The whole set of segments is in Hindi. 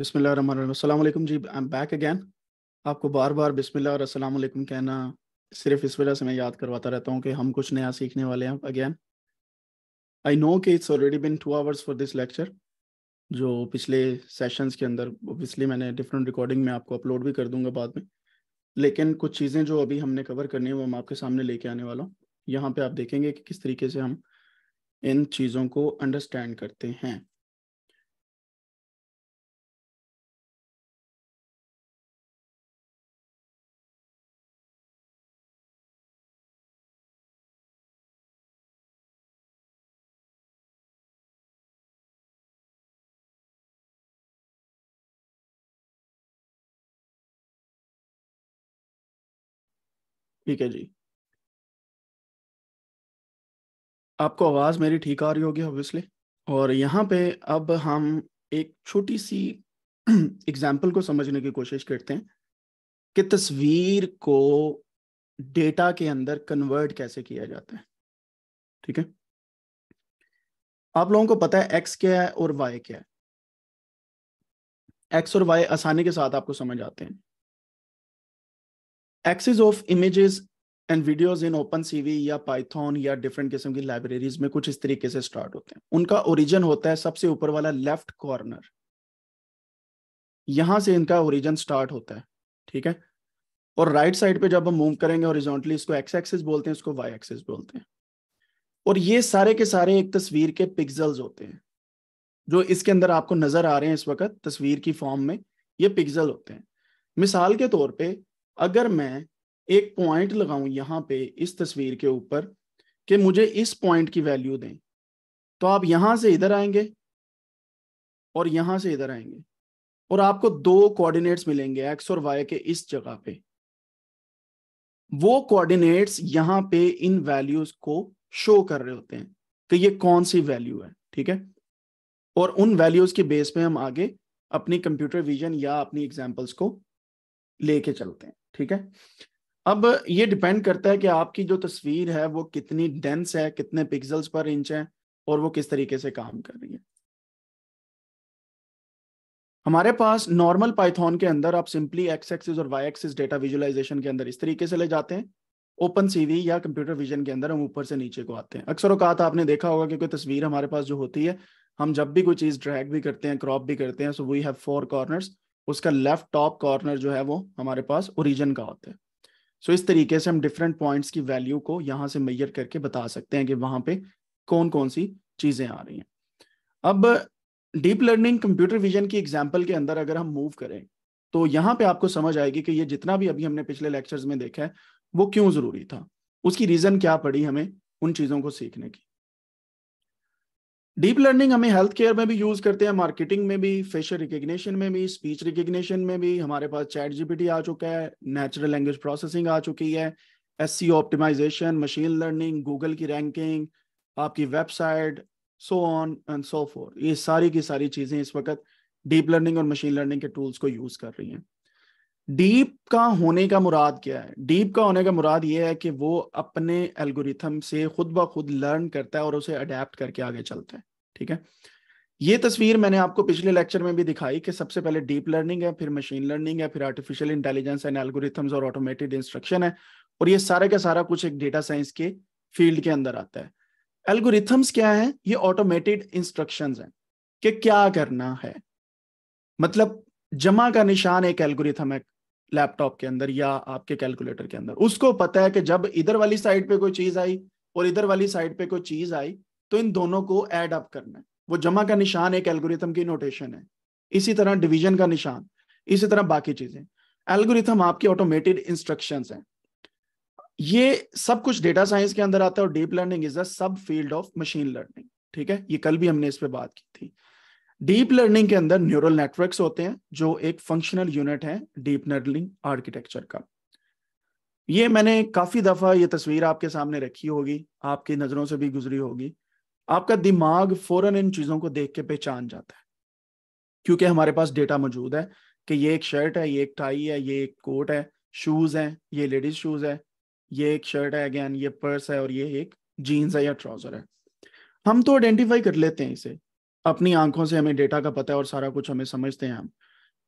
बिसमीम जी आई एम बैक अगैन आपको बार बार बिसमिल्ला और अस्सलाम वालेकुम कहना सिर्फ इस वजह से मैं याद करवाता रहता हूँ कि हम कुछ नया सीखने वाले हैं अगैन आई नो कि it's already been two hours for this lecture जो पिछले सेशंस के अंदर ओबियसली मैंने डिफरेंट रिकॉर्डिंग में आपको अपलोड भी कर दूंगा बाद में लेकिन कुछ चीज़ें जो अभी हमने कवर करनी है वो मैं आपके सामने लेके आने वाला हूँ यहाँ पे आप देखेंगे कि किस तरीके से हम इन चीज़ों को अंडरस्टैंड करते हैं ठीक है जी आपको आवाज़ मेरी ठीक आ रही होगी ऑब्वियसली और यहाँ पे अब हम एक छोटी सी एग्जाम्पल को समझने की कोशिश करते हैं कि तस्वीर को डेटा के अंदर कन्वर्ट कैसे किया जाता है ठीक है आप लोगों को पता है एक्स क्या है और वाई क्या है एक्स और वाई आसानी के साथ आपको समझ आते हैं access of images and videos in open CV या पाइथन या डिफरेंट किस्म की लाइब्रेरीज में कुछ इस तरीके से स्टार्ट होते हैं उनका ओरिजिन होता है सबसे ऊपर वाला लेफ्ट कॉर्नर यहां से इनका ओरिजिन स्टार्ट होता है ठीक है और राइट right साइड पे जब हम मूव करेंगे और इसको एक्स एक्सिस बोलते हैं इसको वाई एक्सिस बोलते हैं और ये सारे के सारे एक तस्वीर के पिक्सल्स होते हैं जो इसके अंदर आपको नजर आ रहे हैं इस वक्त तस्वीर की फॉर्म में ये पिक्सल होते हैं मिसाल के तौर पे अगर मैं एक पॉइंट लगाऊं यहां पे इस तस्वीर के ऊपर कि मुझे इस पॉइंट की वैल्यू दें तो आप यहां से इधर आएंगे और यहां से इधर आएंगे और आपको दो कोऑर्डिनेट्स मिलेंगे एक्स और वाई के इस जगह पे वो कोऑर्डिनेट्स यहां पे इन वैल्यूज को शो कर रहे होते हैं कि ये कौन सी वैल्यू है ठीक है और उन वैल्यूज के बेस पे हम आगे अपनी कंप्यूटर विजन या अपनी एग्जांपल्स को लेके चलते हैं ठीक है अब ये डिपेंड करता है कि आपकी जो तस्वीर है वो कितनी डेंस है कितने पिक्सल्स पर इंच है और वो किस तरीके से काम कर रही है हमारे पास नॉर्मल पाइथॉन के अंदर आप सिंपली एक्स एक्सिस और वाई एक्सिस डेटा विजुअलाइजेशन के अंदर इस तरीके से ले जाते हैं ओपन सीवी या कंप्यूटर विजन के अंदर हम ऊपर से नीचे को आते हैं अक्सर अवकात आपने देखा होगा क्योंकि तस्वीर हमारे पास जो होती है हम जब भी कोई चीज़ ड्रैग भी करते हैं क्रॉप भी करते हैं so we have four corners उसका लेफ्ट टॉप कॉर्नर जो है वो हमारे पास ओरिजन का होता है सो so, इस तरीके से हम डिफरेंट पॉइंट्स की वैल्यू को यहाँ से मैयर करके बता सकते हैं कि वहाँ पे कौन कौन सी चीज़ें आ रही हैं अब डीप लर्निंग कंप्यूटर विजन की एग्जाम्पल के अंदर अगर हम मूव करें तो यहाँ पे आपको समझ आएगी कि ये जितना भी अभी हमने पिछले लेक्चर्स में देखा है वो क्यों ज़रूरी था उसकी रीज़न क्या पड़ी हमें उन चीज़ों को सीखने की डीप लर्निंग हमें हेल्थ केयर में भी यूज करते हैं मार्केटिंग में भी फेशियल रिकग्निशन में भी स्पीच रिकग्निशन में भी हमारे पास चैट जीपीटी आ चुका है नेचुरल लैंग्वेज प्रोसेसिंग आ चुकी है S C optimization machine learning Google की रैंकिंग आपकी website so on and so forth ये सारी की सारी चीजें इस वक्त डीप लर्निंग और मशीन लर्निंग के टूल्स को यूज कर रही हैं डीप का होने का मुराद क्या है डीप का होने का मुराद ये है कि वो अपने एल्गोरिथम से खुद ब खुद लर्न करता है और उसे अडेप्ट करके आगे चलता है ठीक है ये तस्वीर मैंने आपको पिछले लेक्चर में भी दिखाई कि सबसे पहले डीप लर्निंग है फिर मशीन लर्निंग है फिर आर्टिफिशियल इंटेलिजेंस एंड एल्गोरिथम्स और ऑटोमेटेड इंस्ट्रक्शन है और ये सारे का सारा कुछ एक डेटा साइंस के फील्ड के अंदर आता है एल्गोरिथम्स क्या है ये ऑटोमेटेड इंस्ट्रक्शन है कि क्या करना है मतलब जमा का निशान एक एल्गोरिथम है लैपटॉप के अंदर या आपके कैलकुलेटर के अंदर उसको पता है कि जब इधर वाली साइड पे कोई चीज आई और इधर वाली साइड पे कोई चीज आई तो इन दोनों को एड अप करना है वो जमा का निशान एक एल्गोरिथम की नोटेशन है इसी तरह डिवीजन का निशान इसी तरह बाकी चीजें एल्गोरिथम आपके ऑटोमेटेड इंस्ट्रक्शन है ये सब कुछ डेटा साइंस के अंदर आता है और डीप लर्निंग इज अ सब फील्ड ऑफ मशीन लर्निंग ठीक है ये कल भी हमने इस पर बात की थी डीप लर्निंग के अंदर न्यूरल नेटवर्क्स होते हैं जो एक फंक्शनल यूनिट है डीप लर्निंग आर्किटेक्चर का ये मैंने काफी दफा ये तस्वीर आपके सामने रखी होगी आपकी नजरों से भी गुजरी होगी आपका दिमाग फौरन इन चीजों को देख के पहचान जाता है क्योंकि हमारे पास डेटा मौजूद है कि ये एक शर्ट है ये एक टाई है ये एक कोट है शूज है ये लेडीज शूज है ये एक शर्ट है अगेन ये पर्स है और ये एक जीन्स है या ट्राउजर है हम तो आइडेंटिफाई कर लेते हैं इसे अपनी आंखों से हमें डेटा का पता है और सारा कुछ हमें समझते हैं हम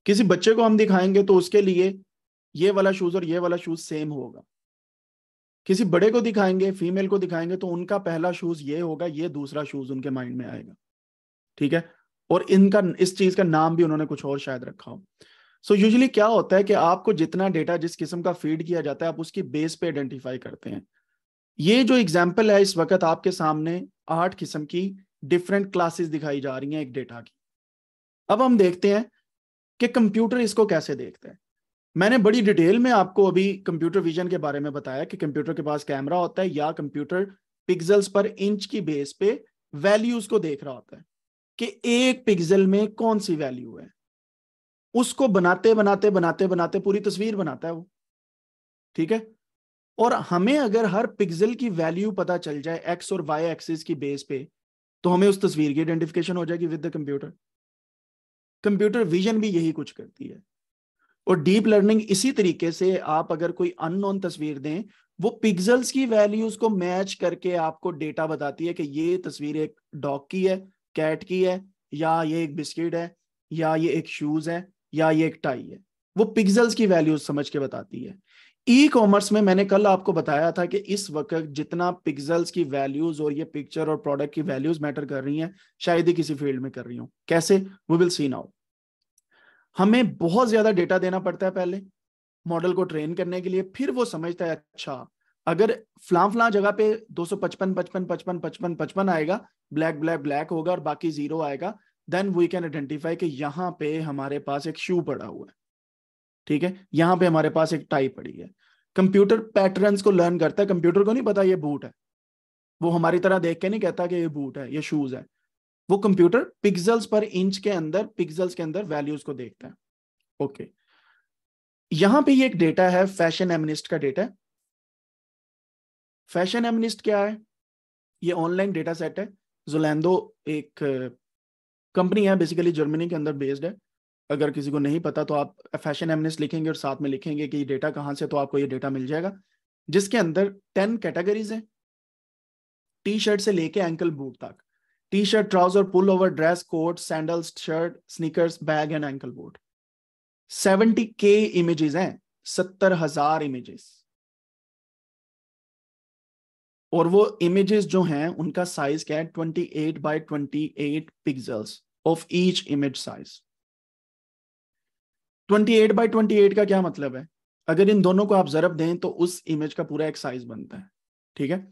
किसी बच्चे को हम दिखाएंगे तो उसके लिए ये वाला शूज और ये वाला शूज सेम होगा किसी बड़े को दिखाएंगे फीमेल को दिखाएंगे तो उनका पहला शूज ये होगा ये दूसरा शूज उनके माइंड में आएगा ठीक है और इनका इस चीज का नाम भी उन्होंने कुछ और शायद रखा हो सो so यूजली क्या होता है कि आपको जितना डेटा जिस किस्म का फीड किया जाता है आप उसकी बेस पे आइडेंटिफाई करते हैं ये जो एग्जाम्पल है इस वक्त आपके सामने आठ किस्म की डिफरेंट क्लासेस दिखाई जा रही हैं एक डेटा की अब हम देखते हैं कि कंप्यूटर इसको कैसे देखता है मैंने बड़ी डिटेल में आपको अभी कंप्यूटर विजन के बारे में बताया कि कंप्यूटर के पास कैमरा होता है या कंप्यूटर पिक्सल्स पर इंच की बेस पे वैल्यूज को देख रहा होता है कि एक पिक्सल में कौन सी वैल्यू है उसको बनाते बनाते बनाते बनाते पूरी तस्वीर बनाता है वो ठीक है और हमें अगर हर पिक्सल की वैल्यू पता चल जाए एक्स और वाई एक्सिस की बेस पे तो हमें उस तस्वीर की आइडेंटिफिकेशन हो जाएगी with the computer computer vision भी यही कुछ करती है और डीप लर्निंग इसी तरीके से आप अगर कोई अननोन तस्वीर दें वो पिक्सल्स की वैल्यूज को मैच करके आपको डेटा बताती है कि ये तस्वीर एक डॉग की है कैट की है या ये एक बिस्किट है या ये एक शूज है या ये एक टाई है वो पिक्सल्स की वैल्यूज समझ के बताती है ई कॉमर्स में मैंने कल आपको बताया था कि इस वक्त जितना पिक्सल्स की वैल्यूज और ये पिक्चर और प्रोडक्ट की वैल्यूज मैटर कर रही हैं शायद ही किसी फील्ड में कर रही हूँ कैसे वी विल सी नाउ हमें बहुत ज्यादा डेटा देना पड़ता है पहले मॉडल को ट्रेन करने के लिए फिर वो समझता है अच्छा अगर फ्लां फ्लां जगह पे 255 55 55 55 55 आएगा ब्लैक ब्लैक ब्लैक होगा और बाकी जीरो आएगा देन वी कैन आइडेंटिफाई कि यहाँ पे हमारे पास एक शू पड़ा हुआ है ठीक है यहाँ पे हमारे पास एक टाई पड़ी है कंप्यूटर पैटर्न्स को लर्न करता है कंप्यूटर को नहीं पता ये बूट है वो हमारी तरह देख के नहीं कहता कि ये बूट है ये शूज है वो कंप्यूटर पिक्सल्स पर इंच के अंदर पिक्सल्स के अंदर वैल्यूज को देखता है ओके okay. यहां पे ये एक डेटा है फैशन एमिनिस्ट का डेटा फैशन एमिनिस्ट क्या है ये ऑनलाइन डेटा सेट है जोलैंडो एक कंपनी uh, है बेसिकली जर्मनी के अंदर बेस्ड है अगर किसी को नहीं पता तो आप फैशन एमिनिस्ट लिखेंगे और साथ में लिखेंगे कि डेटा कहां से तो आपको ये डेटा मिल जाएगा जिसके अंदर टेन कैटेगरीज है टी शर्ट से लेके एंकल बूट तक t-shirt trouser pullover dress coat sandals shirt sneakers bag and ankle board 70k images हैं सत्तर हजार इमेजेस और वो इमेजेस जो हैं उनका साइज क्या है twenty eight by twenty eight pixels of each image size twenty eight by twenty eight का क्या मतलब है अगर इन दोनों को आप जरब दें तो उस इमेज का पूरा एक साइज बनता है ठीक है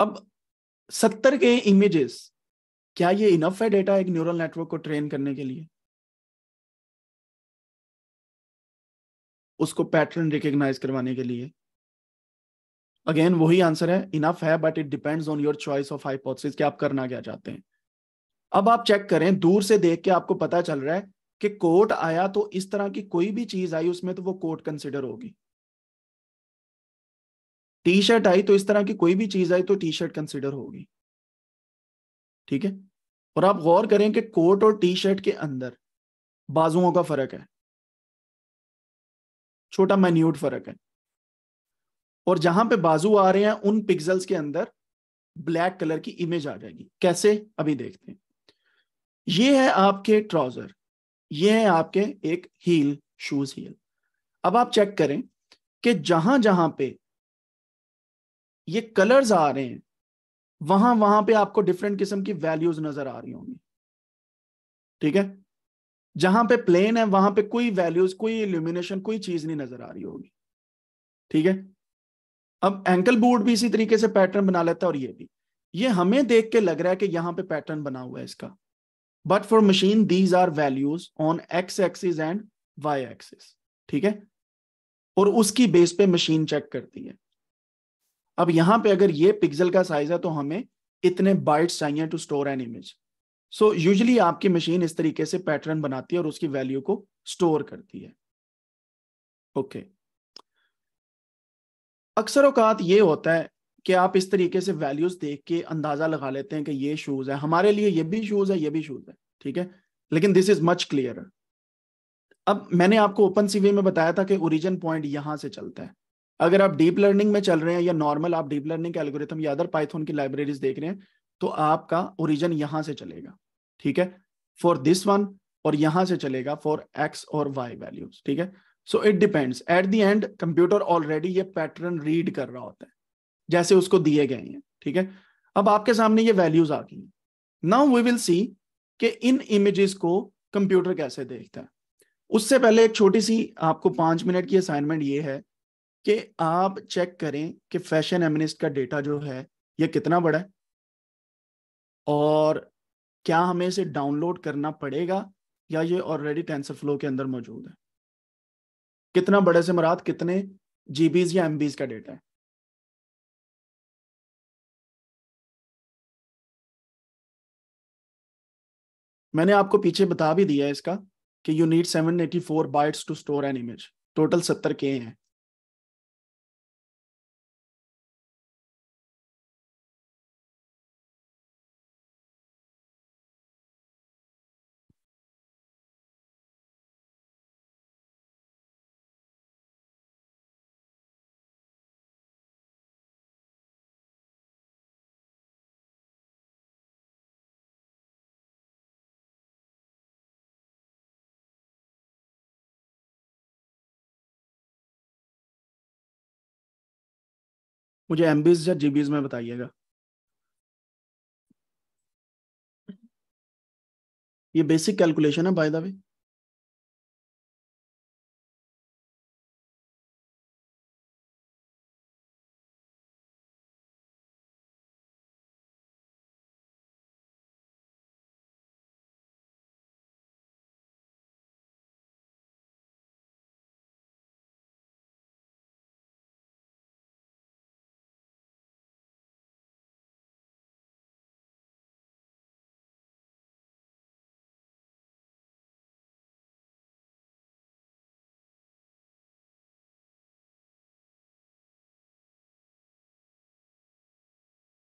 अब सत्तर के इमेजेस क्या ये इनफ है डेटा एक न्यूरल नेटवर्क को ट्रेन करने के लिए उसको पैटर्न रिकग्नाइज करवाने के लिए अगेन वही आंसर है इनफ है but it depends on your choice of hypothesis कि आप करना क्या चाहते हैं अब आप चेक करें दूर से देख के आपको पता चल रहा है कि कोर्ट आया तो इस तरह की कोई भी चीज आई उसमें तो वो कोर्ट कंसिडर होगी टी शर्ट आई तो इस तरह की कोई भी चीज आई तो टी शर्ट कंसिडर होगी ठीक है और आप गौर करें कि कोट और टी शर्ट के अंदर बाजुओं का फर्क है छोटा मैन्यूट फर्क है और जहां पे बाजू आ रहे हैं उन पिक्सल्स के अंदर ब्लैक कलर की इमेज आ जाएगी कैसे अभी देखते हैं ये है आपके ट्राउजर ये है आपके एक हील शूज हील अब आप चेक करें कि जहां जहां पे ये कलर्स आ रहे हैं वहां वहां पे आपको डिफरेंट किस्म की वैल्यूज नजर आ रही होंगी ठीक है जहां पे प्लेन है वहां पे कोई वैल्यूज कोई इल्यूमिनेशन कोई चीज नहीं नजर आ रही होगी ठीक है अब एंकल बोर्ड भी इसी तरीके से पैटर्न बना लेता है और ये भी ये हमें देख के लग रहा है कि यहां पे पैटर्न बना हुआ है इसका but for machine these are values on X axis and Y axis ठीक है और उसकी बेस पे मशीन चेक करती है अब यहां पे अगर ये पिक्सल का साइज है तो हमें इतने बाइट्स चाहिए to store an image so usually आपकी मशीन इस तरीके से पैटर्न बनाती है और उसकी वैल्यू को स्टोर करती है ओके okay. अक्सर औकात ये होता है कि आप इस तरीके से वैल्यूज देख के अंदाजा लगा लेते हैं कि ये शूज है हमारे लिए ये भी शूज है ये भी शूज है ठीक है लेकिन दिस इज मच क्लियर अब मैंने आपको ओपन सीवी में बताया था कि ओरिजिन पॉइंट यहां से चलता है अगर आप डीप लर्निंग में चल रहे हैं या नॉर्मल आप डीप लर्निंग के एल्गोरिथम या अदर पाइथन की लाइब्रेरीज देख रहे हैं तो आपका ओरिजन यहां से चलेगा ठीक है फॉर दिस वन और यहां से चलेगा फॉर एक्स और वाई वैल्यूज ठीक है so it depends at the end computer already ये पैटर्न रीड कर रहा होता है जैसे उसको दिए गए हैं ठीक है अब आपके सामने ये वैल्यूज आ गई नाउ वी विल सी कि इन इमेजेस को कंप्यूटर कैसे देखता है उससे पहले एक छोटी सी आपको पांच मिनट की असाइनमेंट ये है कि आप चेक करें कि फैशन एमिनिस्ट का डेटा जो है ये कितना बड़ा है और क्या हमें इसे डाउनलोड करना पड़ेगा या ये ऑलरेडी टेंसर फ्लो के अंदर मौजूद है कितना बड़े से मराद कितने जीबीज या एमबीज का डेटा है मैंने आपको पीछे बता भी दिया है इसका कि you need 784 bytes to store an image total 70 K हैं मुझे एमबीज या जीबीज में बताइएगा ये बेसिक कैलकुलेशन है बाय द वे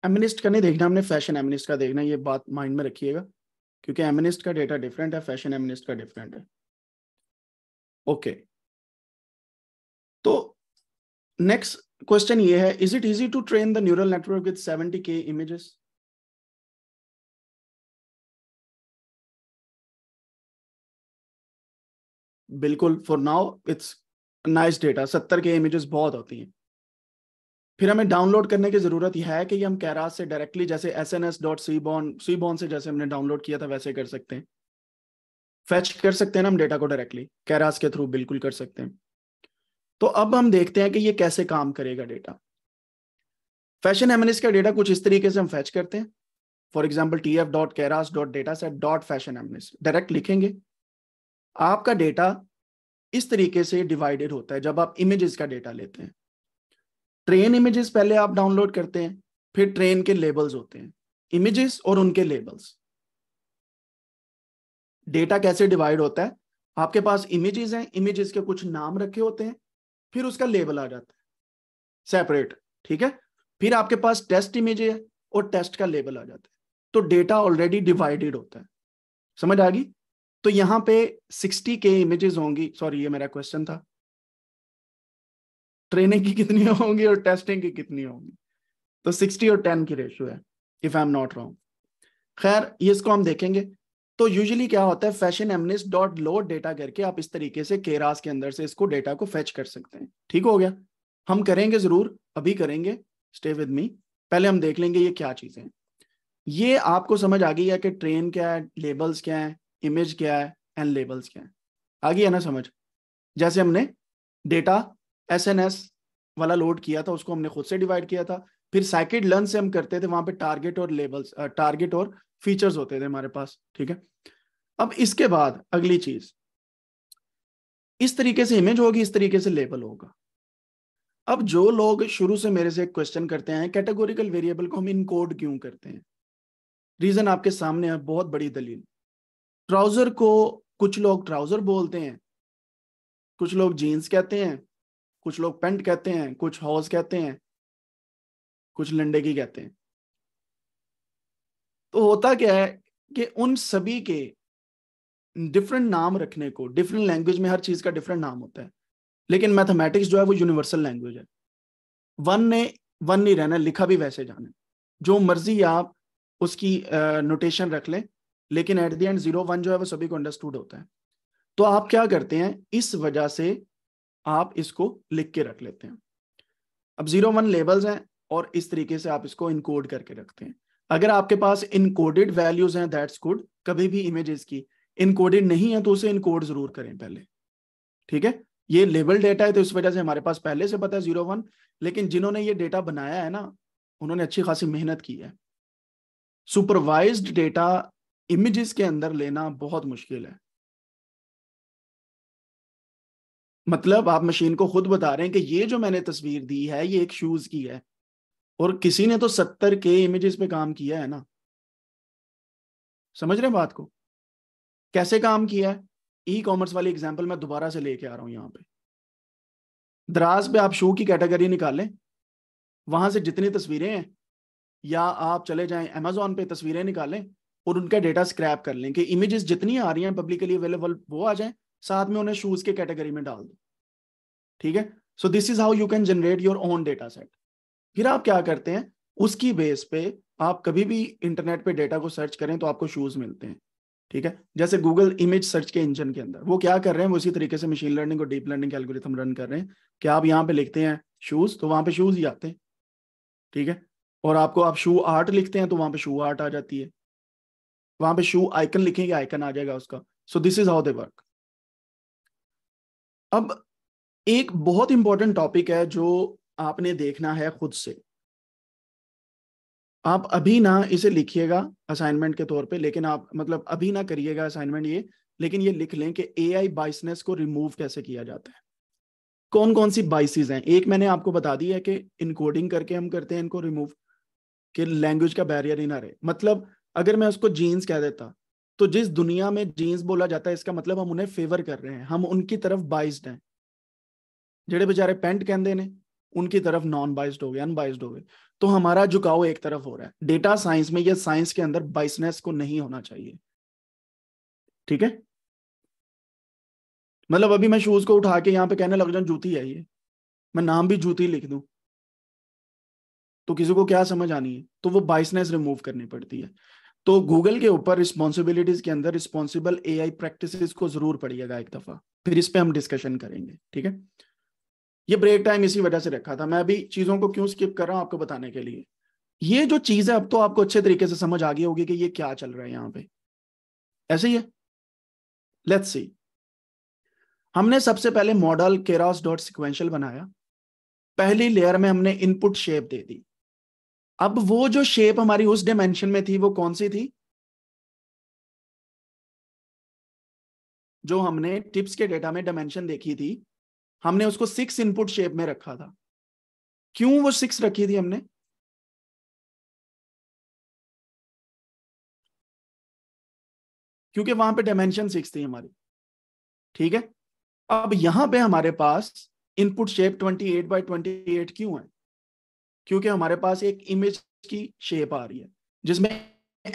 एमिनिस्ट का नहीं देखना हमने फैशन एमिनिस्ट का देखना ये बात माइंड में रखिएगा क्योंकि एमिनिस्ट का डेटा डिफरेंट है फैशन एमिनिस्ट का डिफरेंट है ओके okay. तो नेक्स्ट क्वेश्चन ये है is it easy to train the neural network with seventy K images बिल्कुल for now it's nice data सत्तर के इमेजेस बहुत होती हैं फिर हमें डाउनलोड करने की जरूरत है कि हम कैरास से डायरेक्टली जैसे S N S dot seaborn सी बॉन से जैसे हमने डाउनलोड किया था वैसे कर सकते हैं फैच कर सकते हैं ना हम डेटा को डायरेक्टली कैरास के थ्रू बिल्कुल कर सकते हैं तो अब हम देखते हैं कि ये कैसे काम करेगा डेटा फैशन एमनिस का डेटा कुछ इस तरीके से हम फैच करते हैं for example T F dot Keras dot data set dot fashion M direct लिखेंगे आपका डेटा इस तरीके से डिवाइडेड होता है जब आप इमेजेस का डेटा लेते हैं ट्रेन इमेजेस पहले आप डाउनलोड करते हैं फिर ट्रेन के लेबल्स होते हैं इमेजेस और उनके लेबल्स डेटा कैसे डिवाइड होता है आपके पास इमेजेस हैं इमेजेस के कुछ नाम रखे होते हैं फिर उसका लेबल आ जाता है सेपरेट ठीक है फिर आपके पास टेस्ट इमेज है और टेस्ट का लेबल आ जाता है तो डेटा ऑलरेडी डिवाइडेड होता है समझ आ गई तो यहाँ पे 60 के इमेजेस होंगी सॉरी ये मेरा क्वेश्चन था ट्रेनिंग की कितनी होगी और टेस्टिंग की कितनी होगी तो सिक्सटी और टेन की रेशियो है if I am not wrong खैर ये इसको हम देखेंगे तो यूजुअली क्या होता है fashion MNIST dot load data करके आप इस तरीके से केरास के अंदर से इसको डेटा को फेच कर सकते हैं ठीक हो गया हम करेंगे जरूर अभी करेंगे स्टे विद मी पहले हम देख लेंगे ये क्या चीजें हैं ये आपको समझ आ गई है कि ट्रेन क्या है लेबल्स क्या है इमेज क्या है एंड लेबल्स क्या है आ गई है ना समझ जैसे हमने डेटा एस एन एस वाला लोड किया था उसको हमने खुद से डिवाइड किया था फिर साइकिल लर्न से हम करते थे वहां पे टारगेट और लेबल्स टारगेट और फीचर्स होते थे हमारे पास ठीक है अब इसके बाद अगली चीज इस तरीके से इमेज होगी इस तरीके से लेबल होगा अब जो लोग शुरू से मेरे से क्वेश्चन करते हैं कैटेगोरिकल वेरिएबल को हम इनकोड क्यों करते हैं रीजन आपके सामने है बहुत बड़ी दलील ट्राउजर को कुछ लोग ट्राउजर बोलते हैं कुछ लोग जीन्स कहते हैं कुछ लोग पेंट कहते हैं कुछ हॉज कहते हैं कुछ लंडेगी कहते हैं तो होता क्या है कि उन सभी के डिफरेंट नाम रखने को डिफरेंट लैंग्वेज में हर चीज का डिफरेंट नाम होता है लेकिन मैथमेटिक्स जो है वो यूनिवर्सल लैंग्वेज है वन ने वन नहीं रहना लिखा भी वैसे जाना जो मर्जी आप उसकी नोटेशन रख लें लेकिन at the end zero one जो है वो सभी को अंडरस्टूड होता है तो आप क्या करते हैं इस वजह से आप इसको लिख के रख लेते हैं अब जीरो वन लेबल्स हैं और इस तरीके से आप इसको इनकोड करके रखते हैं अगर आपके पास इनकोडेड वैल्यूज हैं दैट्स गुड कभी भी इमेजेस की इनकोडेड नहीं है तो उसे इनकोड जरूर करें पहले ठीक है ये लेबल डेटा है तो इस वजह से हमारे पास पहले से पता है जीरो वन लेकिन जिन्होंने ये डेटा बनाया है ना उन्होंने अच्छी खासी मेहनत की है सुपरवाइज्ड डेटा इमेजेस के अंदर लेना बहुत मुश्किल है मतलब आप मशीन को खुद बता रहे हैं कि ये जो मैंने तस्वीर दी है ये एक शूज की है और किसी ने तो सत्तर के इमेजेस पे काम किया है ना समझ रहे हैं बात को कैसे काम किया है ई कॉमर्स वाली एग्जाम्पल मैं दोबारा से लेके आ रहा हूं यहाँ पे दराज पे आप शू की कैटेगरी निकालें वहां से जितनी तस्वीरें हैं या आप चले जाएं अमेजोन पे तस्वीरें निकालें और उनका डेटा स्क्रैप कर लें कि इमेजेस जितनी आ रही हैं पब्लिकली अवेलेबल वो आ जाएं साथ में उन्हें शूज के कैटेगरी में डाल दो ठीक है so this is how you can generate your own data set फिर आप क्या करते हैं उसकी बेस पे आप कभी भी इंटरनेट पे डेटा को सर्च करें तो आपको शूज मिलते हैं ठीक है जैसे गूगल इमेज सर्च के इंजन के अंदर वो क्या कर रहे हैं वो इसी तरीके से मशीन लर्निंग और डीप लर्निंग एल्गोरिथम रन कर रहे हैं कि आप यहाँ पे लिखते हैं शूज तो वहां पे शूज ही आते हैं ठीक है और आपको आप शू आर्ट लिखते हैं तो वहां पे शू आर्ट आ जाती है वहां पे शू आइकन लिखेंगे आइकन आ जाएगा उसका so this is how they work अब एक बहुत इंपॉर्टेंट टॉपिक है जो आपने देखना है खुद से आप अभी ना इसे लिखिएगा असाइनमेंट के तौर पे लेकिन आप मतलब अभी ना करिएगा असाइनमेंट ये लेकिन ये लिख लें कि ए आई बाइसनेस को रिमूव कैसे किया जाता है कौन कौन सी बाइसिस हैं एक मैंने आपको बता दी है कि इनकोडिंग करके हम करते हैं इनको रिमूव कि लैंग्वेज का बैरियर ही ना रहे मतलब अगर मैं उसको जीन्स कह देता तो जिस दुनिया में जीन्स बोला जाता है इसका मतलब हम उन्हें फेवर कर रहे हैं हम उनकी तरफ बाइस्ड हैं जेडे बेचारे पेंट कहते ਨੇ उनकी तरफ नॉन बाइस्ड हो गए अनबाइस्ड हो गए तो हमारा झुकाव एक तरफ हो रहा है डेटा साइंस में या साइंस के अंदर बाइसनेस को नहीं होना चाहिए ठीक है मतलब अभी मैं शूज को उठा के यहाँ पे कहने लग जाऊं जूती है ये मैं नाम भी जूती लिख दूं तो किसी को क्या समझ आनी है तो वो बाइसनेस रिमूव करनी पड़ती है तो गूगल के ऊपर रिस्पॉन्सिबिलिटीज के अंदर रिस्पॉन्सिबल ए आई प्रैक्टिस को जरूर पढ़िएगा एक दफा फिर इस पर हम डिस्कशन करेंगे ठीक है ये ब्रेक टाइम इसी वजह से रखा था मैं अभी चीजों को क्यों स्किप कर रहा हूं आपको बताने के लिए ये जो चीज है अब तो आपको अच्छे तरीके से समझ आ गई होगी कि ये क्या चल रहा है यहां पे ऐसे ही है लेट्स सी हमने सबसे पहले मॉडल केरास डॉट सिक्वेंशियल बनाया पहली लेयर में हमने इनपुट शेप दे दी अब वो जो शेप हमारी उस डायमेंशन में थी वो कौन सी थी जो हमने टिप्स के डेटा में डायमेंशन देखी थी हमने उसको सिक्स इनपुट शेप में रखा था क्यों वो सिक्स रखी थी हमने क्योंकि वहां पे डायमेंशन सिक्स थी हमारी ठीक है अब यहां पे हमारे पास input shape twenty eight by twenty eight क्यों है क्योंकि हमारे पास एक इमेज की शेप आ रही है जिसमें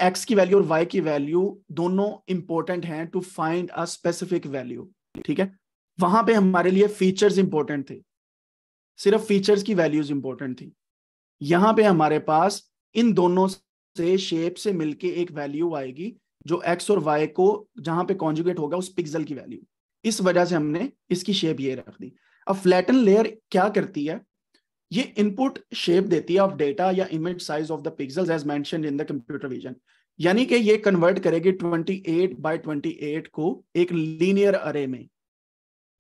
एक्स की वैल्यू और वाई की वैल्यू दोनों इंपॉर्टेंट हैं to find a specific value ठीक है वहां पे हमारे लिए फीचर्स इंपॉर्टेंट थे सिर्फ फीचर्स की वैल्यूज इंपॉर्टेंट थी यहाँ पे हमारे पास इन दोनों से शेप से मिलके एक वैल्यू आएगी जो एक्स और वाई को जहां पे कॉन्जुगेट होगा उस पिक्सल की वैल्यू इस वजह से हमने इसकी शेप ये रख दी अब फ्लैटन लेयर क्या करती है ये इनपुट शेप देती है ऑफ डेटा या image size of the pixels as mention in the computer vision यानी कि ये कन्वर्ट करेगी 28 बाय 28 को एक लीनियर अरे में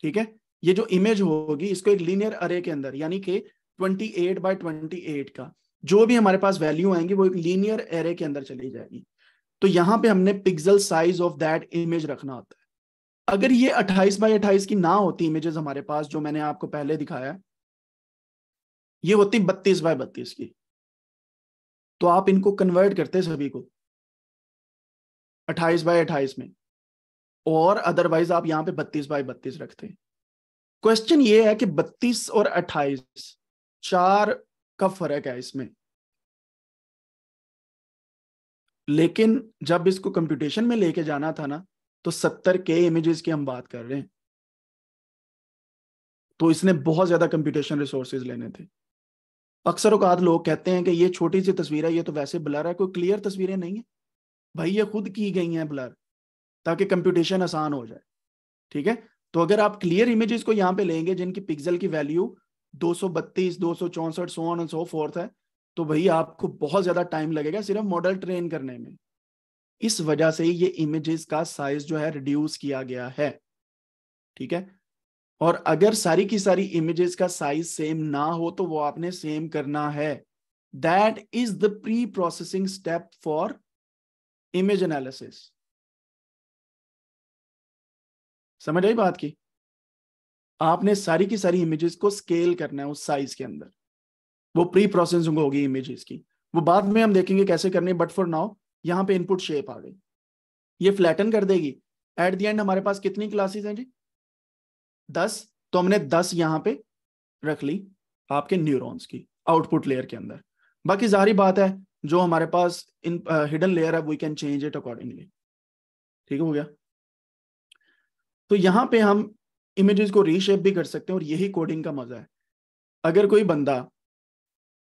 ठीक है ये जो इमेज होगी इसको एक लीनियर अरे के अंदर यानी कि 28 बाय 28 का जो भी हमारे पास वैल्यू आएंगी वो एक लीनियर एरे के अंदर चली जाएगी तो यहाँ पे हमने pixel size of that image रखना होता है अगर ये 28 बाय 28 की ना होती इमेजेस हमारे पास जो मैंने आपको पहले दिखाया ये होती बत्तीस बाय बत्तीस की तो आप इनको कन्वर्ट करते सभी को अट्ठाईस बाय अट्ठाईस में और अदरवाइज आप यहां पे बत्तीस बाय बत्तीस रखते हैं क्वेश्चन ये है कि बत्तीस और अट्ठाईस चार का फर्क है इसमें लेकिन जब इसको कंप्यूटेशन में लेके जाना था ना तो सत्तर के इमेजेस की हम बात कर रहे हैं तो इसने बहुत ज्यादा कंप्यूटेशन रिसोर्सेज लेने थे अक्सर अवकात लोग कहते हैं कि ये छोटी सी तस्वीर है ये तो वैसे ब्लर है कोई क्लियर तस्वीरें नहीं है भाई ये खुद की गई हैं ब्लर ताकि कंप्यूटेशन आसान हो जाए ठीक है तो अगर आप क्लियर इमेजेस को यहाँ पे लेंगे जिनकी पिक्सल की वैल्यू दो सौ बत्तीस दो सौ चौसठ सो ऑन सो फोर्थ है तो भाई आपको बहुत ज्यादा टाइम लगेगा सिर्फ मॉडल ट्रेन करने में इस वजह से ये इमेजेस का साइज जो है रिड्यूस किया गया है ठीक है और अगर सारी की सारी इमेजेस का साइज सेम ना हो तो वो आपने सेम करना है that is the pre processing step for image analysis समझ आई बात की आपने सारी की सारी इमेजेस को स्केल करना है उस साइज के अंदर वो प्री प्रोसेसिंग होगी इमेजेस की वो बाद में हम देखेंगे कैसे करने बट फॉर नाउ यहाँ पे इनपुट शेप आ गई ये फ्लैटन कर देगी एट द एंड हमारे पास कितनी क्लासेस हैं जी दस तो हमने दस यहाँ पे रख ली आपके न्यूरॉन्स की आउटपुट लेयर के अंदर बाकी जारी बात है जो हमारे पास इन हिडन लेयर है we can change it accordingly ठीक हो गया तो यहाँ पे हम इमेजेस को रीशेप भी कर सकते हैं और यही कोडिंग का मजा है अगर कोई बंदा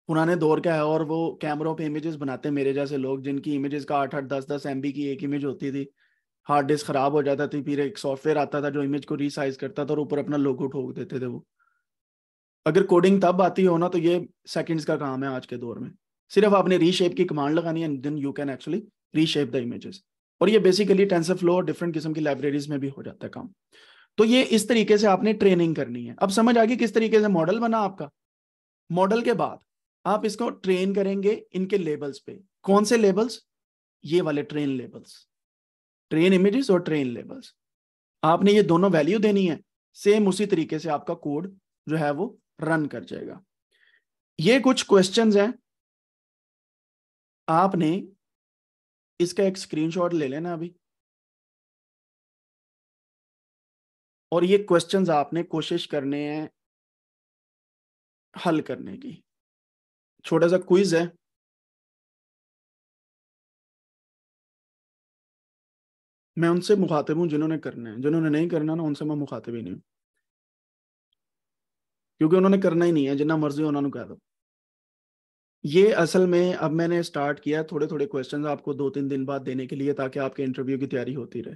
पुराने दौर का है और वो कैमरों पे इमेजेस बनाते हैं मेरे जैसे लोग जिनकी इमेजेस का आठ आठ दस दस एम की एक इमेज होती थी हार्ड डिस्क खराब हो जाता थी फिर एक सॉफ्टवेयर आता था जो इमेज को रिसाइज करता था और ऊपर अपना लोगो ठोक देते थे वो अगर कोडिंग तब आती हो ना तो ये सेकंड्स का काम है आज के दौर में सिर्फ आपने रीशेप की कमांड लगानी है then you can actually reshape the images और ये बेसिकली टेंसर फ्लो और डिफरेंट किस्म की लाइब्रेरीज में भी हो जाता है काम तो ये इस तरीके से आपने ट्रेनिंग करनी है अब समझ आ गई किस तरीके से मॉडल बना आपका मॉडल के बाद आप इसको ट्रेन करेंगे इनके लेबल्स पे कौन से लेबल्स ये वाले ट्रेन लेबल्स ट्रेन इमेजेस और ट्रेन लेबल्स आपने ये दोनों वैल्यू देनी है सेम उसी तरीके से आपका कोड जो है वो रन कर जाएगा ये कुछ क्वेश्चंस हैं आपने इसका एक स्क्रीनशॉट ले लेना अभी और ये क्वेश्चंस आपने कोशिश करने हैं हल करने की छोटा सा क्विज है मैं उनसे मुखातिब हूँ जिन्होंने करना है जिन्होंने नहीं करना ना उनसे मैं मुखातिब ही नहीं हूँ क्योंकि उन्होंने करना ही नहीं है जिन्ना मर्जी उन्होंने कह दो ये असल में अब मैंने स्टार्ट किया है थोड़े थोड़े क्वेश्चन आपको दो तीन दिन बाद देने के लिए ताकि आपके इंटरव्यू की तैयारी होती रहे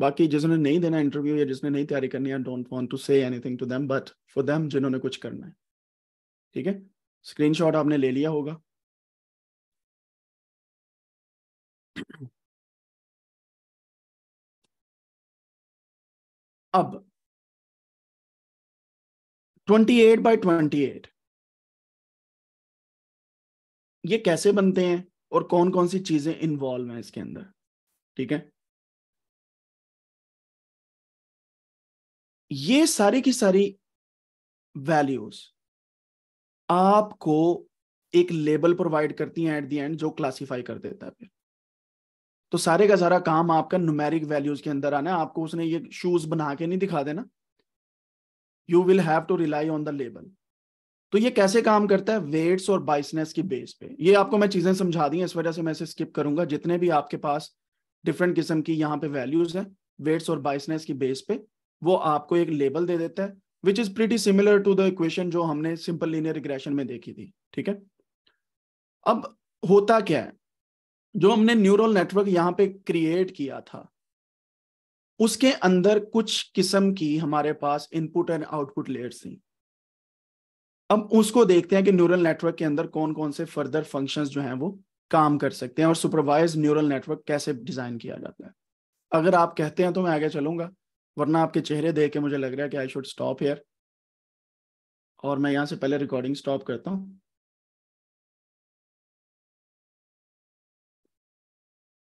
बाकी जिसने नहीं देना इंटरव्यू या जिसने नहीं तैयारी करनी है don't want to say anything to them but for them जिन्होंने कुछ करना है ठीक है स्क्रीनशॉट आपने ले लिया होगा अब 28 एट 28 ट्वेंटी ये कैसे बनते हैं और कौन कौन सी चीजें इन्वॉल्व हैं इसके अंदर ठीक है ये सारी की सारी वैल्यूज आपको एक लेबल प्रोवाइड करती हैं एट द एंड जो क्लासिफाई कर देता है फिर तो सारे का सारा काम आपका न्यूमेरिक वैल्यूज के अंदर आना है आपको उसने ये शूज बना के नहीं दिखा देना you will have to rely on the label तो ये कैसे काम करता है वेट्स और बाइसनेस की बेस पे ये आपको मैं चीजें समझा दी इस वजह से मैं इसे स्किप करूंगा जितने भी आपके पास डिफरेंट किस्म की यहाँ पे वैल्यूज है वेट्स और बाइसनेस की बेस पे वो आपको एक लेबल दे देता है which is pretty similar to the equation जो हमने सिंपल लीनियर रिग्रेशन में देखी थी ठीक है अब होता क्या है जो हमने न्यूरल नेटवर्क यहाँ पे क्रिएट किया था उसके अंदर कुछ किस्म की हमारे पास इनपुट एंड आउटपुट लेयर्स थी अब उसको देखते हैं कि न्यूरल नेटवर्क के अंदर कौन कौन से फर्दर फंक्शंस जो हैं वो काम कर सकते हैं और सुपरवाइज न्यूरल नेटवर्क कैसे डिजाइन किया जाता है अगर आप कहते हैं तो मैं आगे चलूंगा वरना आपके चेहरे देख के मुझे लग रहा है कि आई शुड स्टॉप हेयर और मैं यहाँ से पहले रिकॉर्डिंग स्टॉप करता हूँ